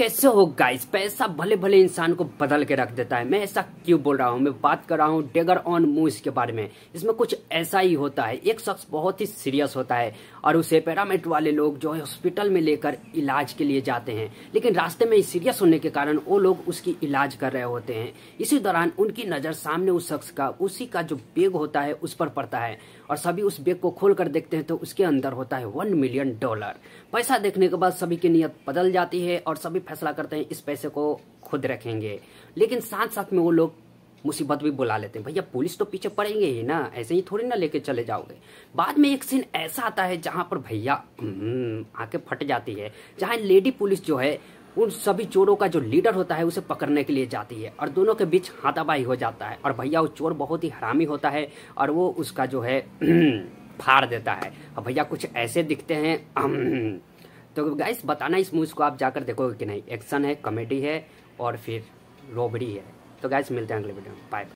कैसे हो गाइस पैसा भले भले इंसान को बदल के रख देता है मैं ऐसा क्यों बोल रहा हूँ मैं बात कर रहा हूँ डेगर ऑन मूव के बारे में इसमें कुछ ऐसा ही होता है एक शख्स बहुत ही सीरियस होता है और उसे पैरामेट वाले लोग जो है हॉस्पिटल में लेकर इलाज के लिए जाते हैं लेकिन रास्ते में सीरियस होने के कारण वो लोग उसकी इलाज कर रहे होते हैं इसी दौरान उनकी नज़र सामने उस शख्स का उसी का जो बेग होता है उस पर पड़ता है और सभी उस बेग को खोल कर देखते हैं तो उसके अंदर होता है वन मिलियन डॉलर पैसा देखने के बाद सभी की नीयत बदल जाती है और सभी फैसला करते हैं इस पैसे को खुद रखेंगे लेकिन साथ साथ में वो लोग मुसीबत भी बुला लेते हैं भैया पुलिस तो पीछे पड़ेंगे ही ना ऐसे ही थोड़ी ना लेके चले जाओगे बाद में एक सीन ऐसा आता है जहां पर भैया हम्म, आके फट जाती है जहां लेडी पुलिस जो है उन सभी चोरों का जो लीडर होता है उसे पकड़ने के लिए जाती है और दोनों के बीच हाथापाई हो जाता है और भैया वो चोर बहुत ही हरामी होता है और वो उसका जो है फाड़ देता है और भैया कुछ ऐसे दिखते हैं तो गाइस बताना इस मूवीज को आप जाकर देखोगे कि नहीं एक्शन है कॉमेडी है और फिर रोबड़ी है तो गाइस मिलते हैं अगले वीडियो में बाय